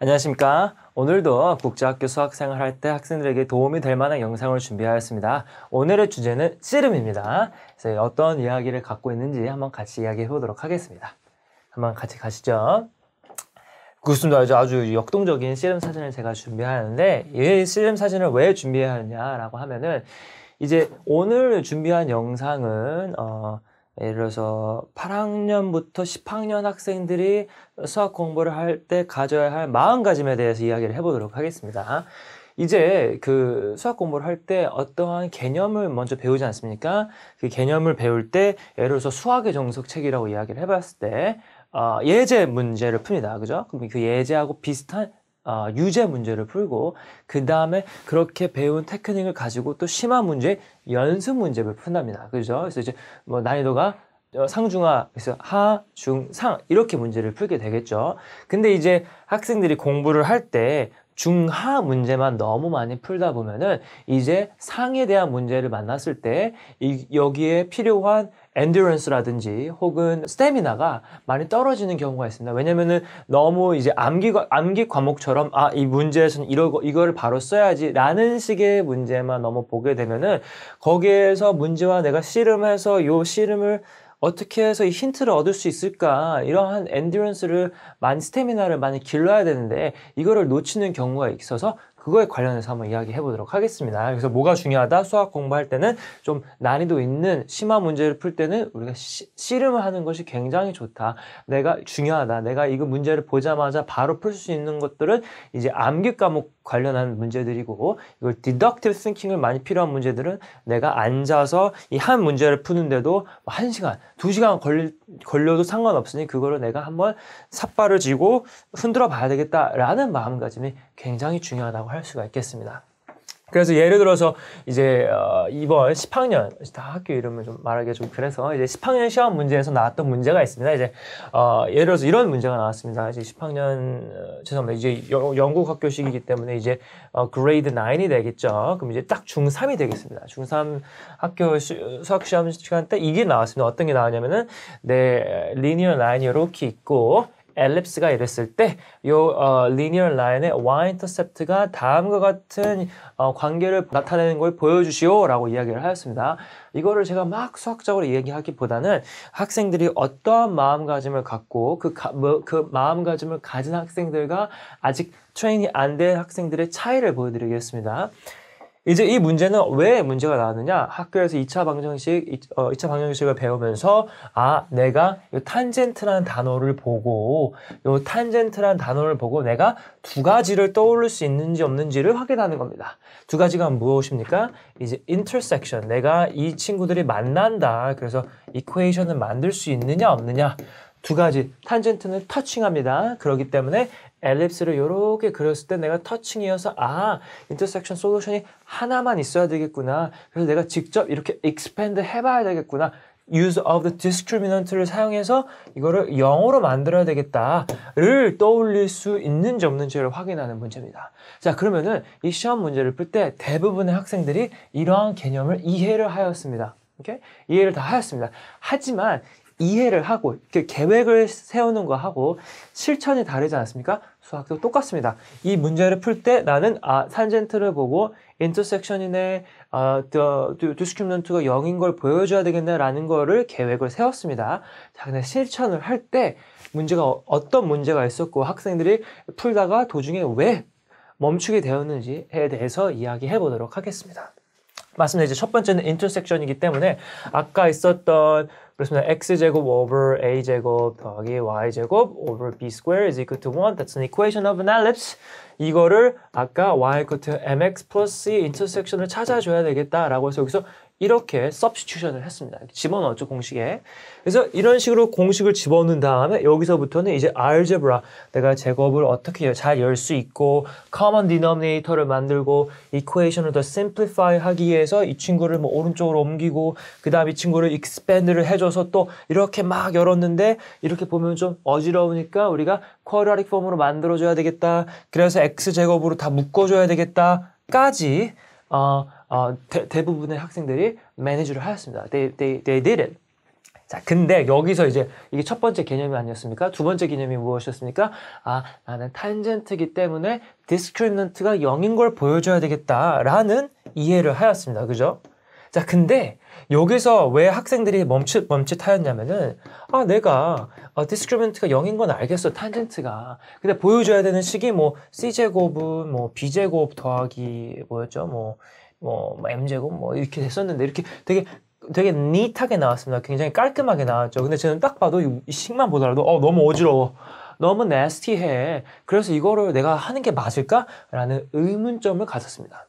안녕하십니까. 오늘도 국제학교 수학생활 할때 학생들에게 도움이 될 만한 영상을 준비하였습니다. 오늘의 주제는 씨름입니다. 그래서 어떤 이야기를 갖고 있는지 한번 같이 이야기해 보도록 하겠습니다. 한번 같이 가시죠. 그렇습니다. 아주 역동적인 씨름 사진을 제가 준비하는데 이 씨름 사진을 왜 준비하느냐라고 하면은 이제 오늘 준비한 영상은 어 예를 들어서 8학년부터 10학년 학생들이 수학 공부를 할 때 가져야 할 마음가짐에 대해서 이야기를 해보도록 하겠습니다. 이제 그 수학 공부를 할 때 어떠한 개념을 먼저 배우지 않습니까? 그 개념을 배울 때 예를 들어서 수학의 정석책이라고 이야기를 해봤을 때 어, 예제 문제를 풉니다. 그죠? 그럼 그 예제하고 비슷한 어, 아, 유제 문제를 풀고 그 다음에 그렇게 배운 테크닉을 가지고 또 심화 문제 연습 문제를 푼답니다. 그죠? 그래서 이제 뭐 난이도가 어, 상중하 그래서 하, 중, 상 이렇게 문제를 풀게 되겠죠. 근데 이제 학생들이 공부를 할때 중하 문제만 너무 많이 풀다 보면은 이제 상에 대한 문제를 만났을 때 이, 여기에 필요한 엔듀런스라든지 혹은 스태미나가 많이 떨어지는 경우가 있습니다. 왜냐면은 너무 이제 암기 암기 과목처럼 아 이 문제에서는 이러고 이거를 바로 써야지라는 식의 문제만 너무 보게 되면은 거기에서 문제와 내가 씨름해서 요 씨름을 어떻게 해서 이 힌트를 얻을 수 있을까 이러한 엔듀런스를 많이 스테미나를 많이 길러야 되는데 이거를 놓치는 경우가 있어서 그거에 관련해서 한번 이야기해 보도록 하겠습니다. 그래서 뭐가 중요하다? 수학 공부할 때는 좀 난이도 있는 심화 문제를 풀 때는 우리가 시, 씨름을 하는 것이 굉장히 좋다. 내가 중요하다. 내가 이거 문제를 보자마자 바로 풀 수 있는 것들은 이제 암기 과목 관련한 문제들이고 이걸 디덕티브 싱킹을 많이 필요한 문제들은 내가 앉아서 이 한 문제를 푸는데도 뭐 한 시간, 두 시간 걸리, 걸려도 상관없으니 그거를 내가 한번 삿발을 지고 흔들어 봐야 되겠다라는 마음가짐이 굉장히 중요하다고 할 수가 있겠습니다. 그래서 예를 들어서 이제 어, 이번 10학년 다 학교 이름을 좀 말하기가 좀 그래서 이제 10학년 시험 문제에서 나왔던 문제가 있습니다. 이제 어, 예를 들어서 이런 문제가 나왔습니다. 이제 10학년 어, 죄송합니다. 이제 여, 영국 학교식이기 때문에 이제 어, 그레이드 9이 되겠죠. 그럼 이제 딱 중3이 되겠습니다. 중3 학교 수, 수학 시험 시간 때 이게 나왔습니다. 어떤 게 나왔냐면은 내 리니어 라인이 이렇게 있고 엘립스가 이랬을 때 요 어, linear line의 y intercept가 다음과 같은 어, 관계를 나타내는 걸 보여주시오라고 이야기를 하였습니다. 이거를 제가 막 수학적으로 얘기하기보다는 학생들이 어떠한 마음가짐을 갖고 그, 가, 뭐, 그 마음가짐을 가진 학생들과 아직 트레이닝 안된 학생들의 차이를 보여드리겠습니다. 이제 이 문제는 왜 문제가 나왔느냐? 학교에서 2차 방정식, 2차 어, 방정식을 배우면서 아, 내가 이 탄젠트라는 단어를 보고 이 탄젠트라는 단어를 보고 내가 두 가지를 떠올릴 수 있는지 없는지를 확인하는 겁니다. 두 가지가 무엇입니까? 이제 intersection. 내가 이 친구들이 만난다. 그래서 equation을 만들 수 있느냐 없느냐. 두 가지 탄젠트는 터칭합니다. 그렇기 때문에 엘립스를 이렇게 그렸을 때 내가 터칭이어서 아 인터섹션 솔루션이 하나만 있어야 되겠구나 그래서 내가 직접 이렇게 익스팬드 해봐야 되겠구나 use of the discriminant를 사용해서 이거를 0으로 만들어야 되겠다를 떠올릴 수 있는지 없는지를 확인하는 문제입니다. 자 그러면은 이 시험 문제를 풀 때 대부분의 학생들이 이러한 개념을 이해를 하였습니다. 이렇게 이해를 다 하였습니다. 하지만 이해를 하고 이렇게 계획을 세우는 거 하고 실천이 다르지 않습니까? 수학도 똑같습니다. 이 문제를 풀 때 나는 아 산젠트를 보고 인터섹션이네 아, 디스큐넌트가 0인 걸 보여줘야 되겠네라는 거를 계획을 세웠습니다. 자, 근데 실천을 할 때 문제가 어, 어떤 문제가 있었고 학생들이 풀다가 도중에 왜 멈추게 되었는지에 대해서 이야기해 보도록 하겠습니다. 맞습니다. 이제 첫 번째는 인터섹션이기 때문에 아까 있었던 그렇습니다. x제곱 over a제곱 더하기 y제곱 over b square is equal to 1. That's an equation of an ellipse. 이거를 아까 y equal to mx plus c 인터섹션을 찾아줘야 되겠다라고 해서 여기서 이렇게 substitution을 했습니다. 집어넣었죠, 공식에. 그래서 이런 식으로 공식을 집어넣은 다음에 여기서부터는 이제 algebra, 내가 제곱을 어떻게 잘 열 수 있고 common denominator를 만들고 equation을 더 simplify 하기 위해서 이 친구를 뭐 오른쪽으로 옮기고 그 다음 이 친구를 expand를 해줘서 또 이렇게 막 열었는데 이렇게 보면 좀 어지러우니까 우리가 quadratic form으로 만들어줘야 되겠다. 그래서 x제곱으로 다 묶어줘야 되겠다. 까지 어, 어, 대, 부분의 학생들이 매니저를 하였습니다. They, they, they did it. 자, 근데 여기서 이제 이게 첫 번째 개념이 아니었습니까? 두 번째 개념이 무엇이었습니까? 아, 나는 탄젠트기 이 때문에 디스크리넌트가 0인 걸 보여줘야 되겠다라는 이해를 하였습니다. 그죠? 자, 근데 여기서 왜 학생들이 멈칫, 멈칫하였냐면은, 아, 내가, 어, 디스크리먼트가 0인 건 알겠어, 탄젠트가. 근데 보여줘야 되는 식이 뭐, C제곱은 뭐, B제곱 더하기, 뭐였죠? 뭐, 뭐, 뭐 m제곱 뭐 이렇게 됐었는데 이렇게 되게 되게 니트하게 나왔습니다. 굉장히 깔끔하게 나왔죠. 근데 저는 딱 봐도 이 식만 보더라도 어 너무 어지러워. 너무 네스티해. 그래서 이거를 내가 하는 게 맞을까라는 의문점을 가졌습니다.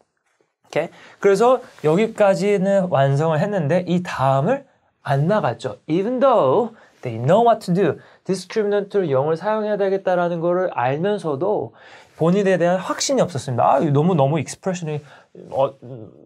오케이? 그래서 여기까지는 완성을 했는데 이 다음을 안 나갔죠. Even though they know what to do. d i s c r i m i n a n o 를0을 사용해야 되겠다라는 거를 알면서도 본인에 대한 확신이 없었습니다. 아, 너무너무 익스프레션이 어,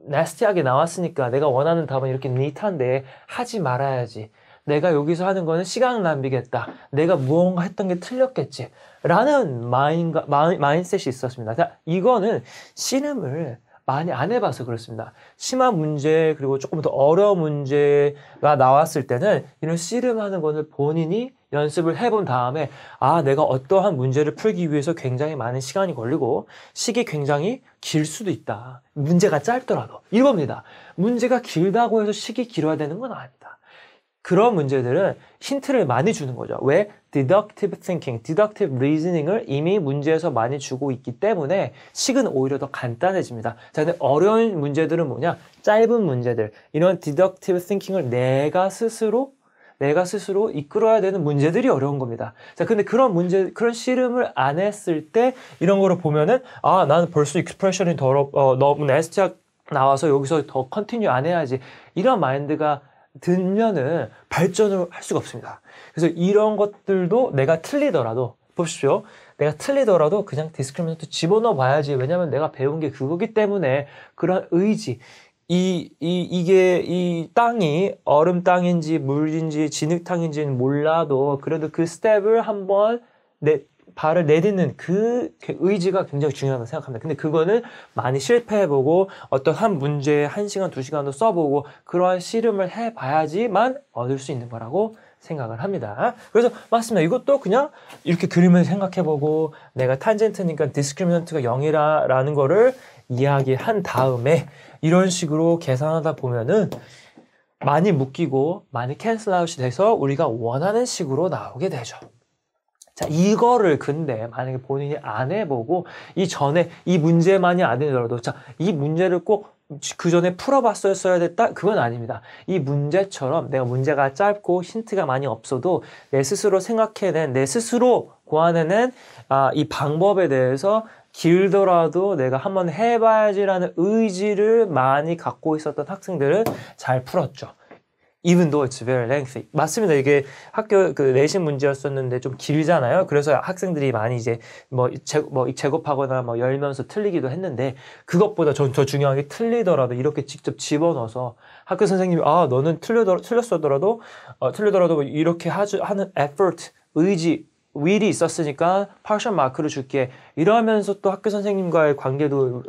나스티하게 나왔으니까 내가 원하는 답은 이렇게 니트한데 하지 말아야지. 내가 여기서 하는 거는 시간 낭비겠다. 내가 무언가 했던 게 틀렸겠지. 라는 마인, 마 마인셋이 있었습니다. 이거는 씨름을 많이 안 해봐서 그렇습니다. 심한 문제 그리고 조금 더 어려운 문제가 나왔을 때는 이런 씨름하는 것을 본인이 연습을 해본 다음에 아 내가 어떠한 문제를 풀기 위해서 굉장히 많은 시간이 걸리고 시기 굉장히 길 수도 있다. 문제가 짧더라도 이겁니다. 문제가 길다고 해서 시기 길어야 되는 건 아니다. 그런 문제들은 힌트를 많이 주는 거죠. 왜? deductive thinking, deductive reasoning을 이미 문제에서 많이 주고 있기 때문에 식은 오히려 더 간단해집니다. 자, 근데 어려운 문제들은 뭐냐? 짧은 문제들. 이런 deductive thinking을 내가 스스로 내가 스스로 이끌어야 되는 문제들이 어려운 겁니다. 자, 근데 그런 문제, 그런 씨름을 안 했을 때 이런 거를 보면은 아, 나는 벌써 익스프레션이 더러, 어, 너무 에스티아 나와서 여기서 더 컨티뉴 안 해야지. 이런 마인드가 들면은 발전을 할 수가 없습니다. 그래서 이런 것들도 내가 틀리더라도 보십시오. 내가 틀리더라도 그냥 디스크리미넌트 집어넣어 봐야지. 왜냐면 내가 배운 게 그거기 때문에 그런 의지, 이, 이, 이게, 이 땅이 얼음 땅인지 물인지 진흙탕인지는 몰라도 그래도 그 스텝을 한번 내, 발을 내딛는 그 의지가 굉장히 중요하다고 생각합니다. 근데 그거는 많이 실패해보고 어떤 한 문제에 한 시간, 두 시간도 써보고 그러한 씨름을 해봐야지만 얻을 수 있는 거라고 생각을 합니다. 그래서 맞습니다. 이것도 그냥 이렇게 그림을 생각해보고 내가 탄젠트니까 디스크리미넌트가 0이라라는 거를 이야기한 다음에 이런 식으로 계산하다 보면은 많이 묶이고 많이 캔슬아웃이 돼서 우리가 원하는 식으로 나오게 되죠. 자, 이거를 근데 만약에 본인이 안 해보고 이전에 이 문제만이 아니더라도 자, 이 문제를 꼭 그 전에 풀어봤어야 됐다? 그건 아닙니다. 이 문제처럼 내가 문제가 짧고 힌트가 많이 없어도 내 스스로 생각해낸, 내 스스로 고안해낸 아, 이 방법에 대해서 길더라도 내가 한번 해봐야지라는 의지를 많이 갖고 있었던 학생들은 잘 풀었죠. even though it's very lengthy. 맞습니다. 이게 학교 그 내신 문제였었는데 좀 길잖아요. 그래서 학생들이 많이 이제 뭐, 제, 뭐 제곱하거나 뭐 열면서 틀리기도 했는데 그것보다 전 더 중요한 게 틀리더라도 이렇게 직접 집어넣어서 학교 선생님이 아 너는 틀려 틀렸어더라도 어, 틀리더라도 뭐 이렇게 하주 하는 effort 의지 윌이 있었으니까 파션 마크를 줄게 이러면서 또 학교 선생님과의 관계도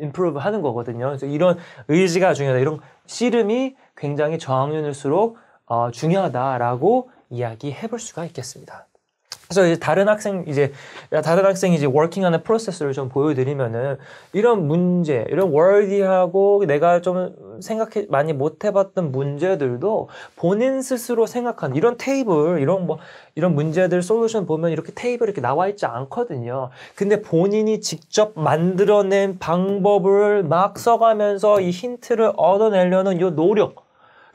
인프로브 하는 거거든요. 그래서 이런 의지가 중요하다. 이런 씨름이 굉장히 저학년일수록 어, 중요하다라고 이야기해 볼 수가 있겠습니다. 그래서 이제 다른 학생 이제 다른 학생이 이제 워킹하는 프로세스를 좀 보여드리면은 이런 문제, 이런 월디하고 내가 좀 생각해 많이 못 해봤던 문제들도 본인 스스로 생각한 이런 테이블, 이런 뭐 이런 문제들 솔루션 보면 이렇게 테이블 이렇게 나와 있지 않거든요. 근데 본인이 직접 만들어낸 방법을 막 써가면서 이 힌트를 얻어내려는 이 노력.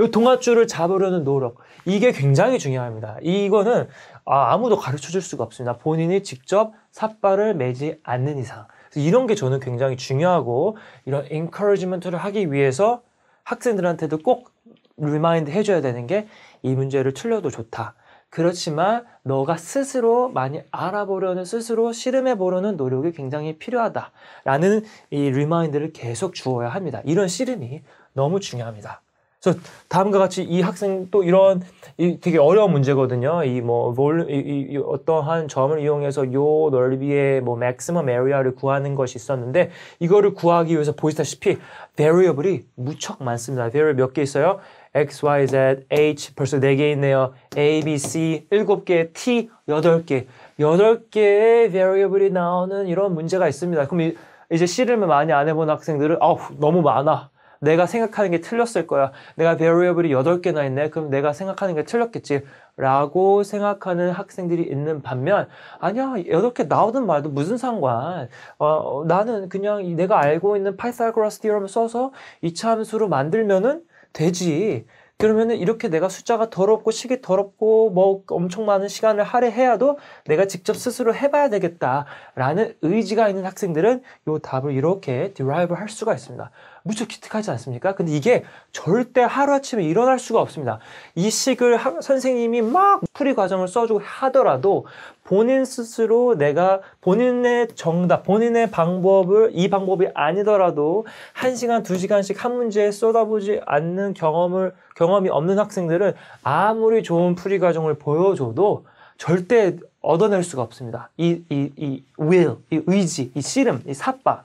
동아줄을 잡으려는 노력 이게 굉장히 중요합니다. 이거는 아, 무도 가르쳐 줄 수가 없습니다. 본인이 직접 삿발을 매지 않는 이상 이런 게 저는 굉장히 중요하고 이런 encouragement를 하기 위해서 학생들한테도 꼭 리마인드 해줘야 되는 게 이 문제를 틀려도 좋다. 그렇지만 너가 스스로 많이 알아보려는 스스로 실험해 보려는 노력이 굉장히 필요하다라는 이 리마인드를 계속 주어야 합니다. 이런 씨름이 너무 중요합니다. 그래서 다음과 같이 이 학생 또 이런 이 되게 어려운 문제거든요. 이뭐 이, 이, 이 어떠한 점을 이용해서 요 넓이의 뭐맥스 x i 리어를 구하는 것이 있었는데 이거를 구하기 위해서 보시다시피 variable이 무척 많습니다. variable 몇 개 있어요? x, y, z, h 벌써 네 개 있네요. a, b, c 일곱 개 t 여덟 개 여덟 개의 variable이 나오는 이런 문제가 있습니다. 그럼 이, 이제 씨름을 많이 안 해본 학생들은 아우 너무 많아. 내가 생각하는 게 틀렸을 거야. 내가 variable이 8개나 있네. 그럼 내가 생각하는 게 틀렸겠지. 라고 생각하는 학생들이 있는 반면 아니야 이렇게 나오든 말든 무슨 상관 어, 어 나는 그냥 내가 알고 있는 파이사고라스 디어럼 써서 이함수로 만들면은 되지 그러면은 이렇게 내가 숫자가 더럽고 식이 더럽고 뭐 엄청 많은 시간을 할애해야도 내가 직접 스스로 해봐야 되겠다라는 의지가 있는 학생들은 이 답을 이렇게 derive 할 수가 있습니다. 무척 기특하지 않습니까? 근데 이게 절대 하루아침에 일어날 수가 없습니다. 이 식을 하, 선생님이 막 풀이 과정을 써주고 하더라도 본인 스스로 내가 본인의 정답, 본인의 방법을 이 방법이 아니더라도 한시간두시간씩한 문제에 쏟아보지 않는 경험을 경험이 없는 학생들은 아무리 좋은 풀이 과정을 보여줘도 절대 얻어낼 수가 없습니다. 이, 이, 이 will, 이 의지, 이 씨름, 이 삿바.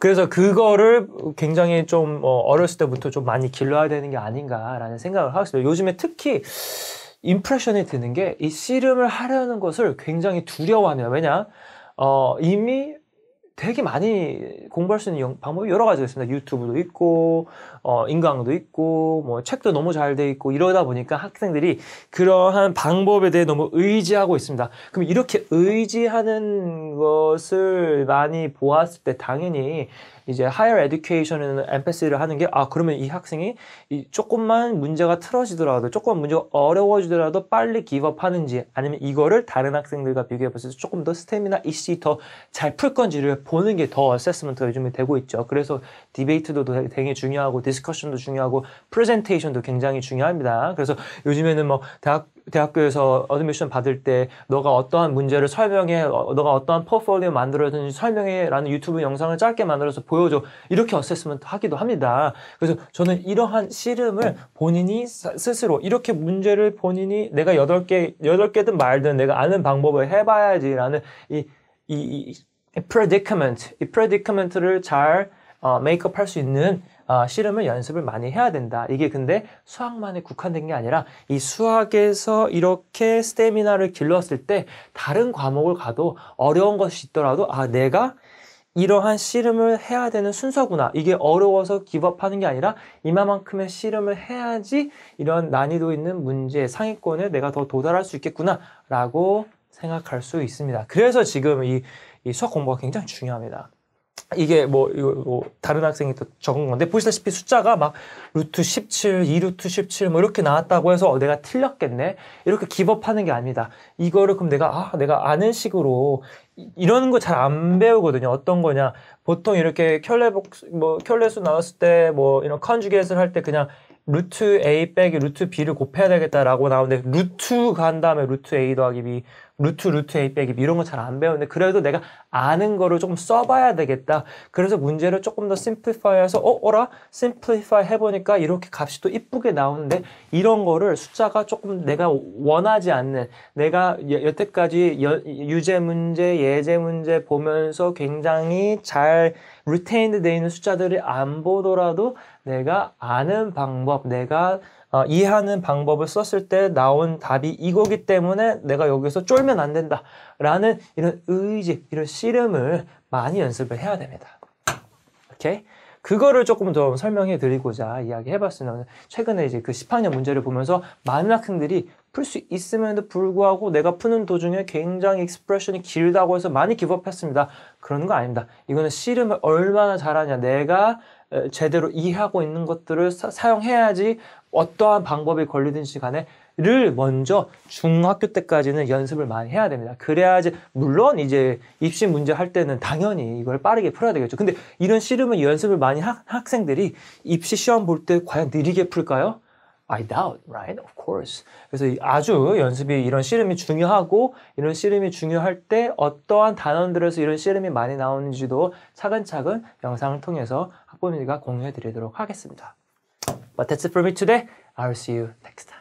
그래서 그거를 굉장히 좀 어, 어렸을 때부터 좀 많이 길러야 되는 게 아닌가라는 생각을 하고 있습니다. 요즘에 특히 임프레션이 드는 게 이 씨름을 하려는 것을 굉장히 두려워하네요. 왜냐? 어, 이미 되게 많이 공부할 수 있는 방법이 여러 가지가 있습니다. 유튜브도 있고, 어, 인강도 있고, 뭐, 책도 너무 잘 돼 있고, 이러다 보니까 학생들이 그러한 방법에 대해 너무 의지하고 있습니다. 그럼 이렇게 의지하는 것을 많이 보았을 때, 당연히 이제 higher education에는 엠패스를 하는 게, 아, 그러면 이 학생이 이 조금만 문제가 틀어지더라도, 조금 문제가 어려워지더라도 빨리 기업 하는지, 아니면 이거를 다른 학생들과 비교해 봤을 때 조금 더 스태미나 이슈 더잘 풀 건지를 보는 게 더 어세스먼트가 요즘에 되고 있죠. 그래서 디베이트도 되게 중요하고 디스커션도 중요하고 프레젠테이션도 굉장히 중요합니다. 그래서 요즘에는 뭐 대학 대학교에서 어드미션 받을 때 너가 어떠한 문제를 설명해 어, 너가 어떠한 포트폴리오 만들어든지 설명해 라는 유튜브 영상을 짧게 만들어서 보여줘 이렇게 어세스먼트 하기도 합니다 그래서 저는 이러한 씨름을 본인이 스스로 이렇게 문제를 본인이 내가 여덟 개 8개, 여덟 개든 말든 내가 아는 방법을 해봐야지 라는 이, 이, 이 predicament, 이 predicament를 잘 어, 메이크업할 수 있는 어, 실험을 연습을 많이 해야 된다. 이게 근데 수학만에 국한된 게 아니라 이 수학에서 이렇게 스태미나를 길렀을 때 다른 과목을 가도 어려운 것이 있더라도 아 내가 이러한 씨름을 해야 되는 순서구나. 이게 어려워서 기법하는 게 아니라 이만큼의 씨름을 해야지 이런 난이도 있는 문제, 상위권에 내가 더 도달할 수 있겠구나 라고 생각할 수 있습니다. 그래서 지금 이이 수학 공부가 굉장히 중요합니다. 이게 뭐, 이거 뭐 다른 학생이 또 적은 건데 보시다시피 숫자가 막 루트 17, 2루트 17 뭐 이렇게 나왔다고 해서 어, 내가 틀렸겠네 이렇게 기법하는 게 아닙니다. 이거를 그럼 내가 아 내가 아는 식으로 이런 거 잘 안 배우거든요. 어떤 거냐 보통 이렇게 켤레복 뭐 켤레수 나왔을때 뭐 이런 컨주게이션 할때 그냥 루트 a 빼기 루트 b를 곱해야 되겠다라고 나오는데 루트 간 다음에 루트 a 더하기 b 루트 루트 A 빼기 이런 거 잘 안 배우는데 그래도 내가 아는 거를 조금 써봐야 되겠다. 그래서 문제를 조금 더 심플리파이해서 어 어라 심플리파이 해보니까 이렇게 값이 또 이쁘게 나오는데 이런 거를 숫자가 조금 내가 원하지 않는 내가 여태까지 여, 유제 문제 예제 문제 보면서 굉장히 잘 리테인드 돼 있는 숫자들을 안 보더라도 내가 아는 방법 내가 어, 이해하는 방법을 썼을 때 나온 답이 이거기 때문에 내가 여기서 쫄면 안 된다라는 이런 의지, 이런 씨름을 많이 연습을 해야 됩니다. 오케이? 그거를 조금 더 설명해 드리고자 이야기 해봤으면 최근에 이제 그 18년 문제를 보면서 많은 학생들이 풀 수 있음에도 불구하고 내가 푸는 도중에 굉장히 익스프레션이 길다고 해서 많이 기법했습니다. 그런 거 아닙니다. 이거는 씨름을 얼마나 잘하냐. 내가 제대로 이해하고 있는 것들을 사, 용해야지 어떠한 방법이 걸리든지 간에 를 먼저 중학교 때까지는 연습을 많이 해야 됩니다. 그래야지 물론 이제 입시 문제 할 때는 당연히 이걸 빠르게 풀어야 되겠죠. 근데 이런 씨름은 연습을 많이 하, 학생들이 입시 시험 볼 때 과연 느리게 풀까요? I doubt, right? Of course. 그래서 아주 연습이 이런 씨름이 중요하고 이런 씨름이 중요할 때 어떠한 단원들에서 이런 씨름이 많이 나오는지도 차근차근 영상을 통해서 학부모님과 공유해 드리도록 하겠습니다. But that's it for me today. I will see you next time.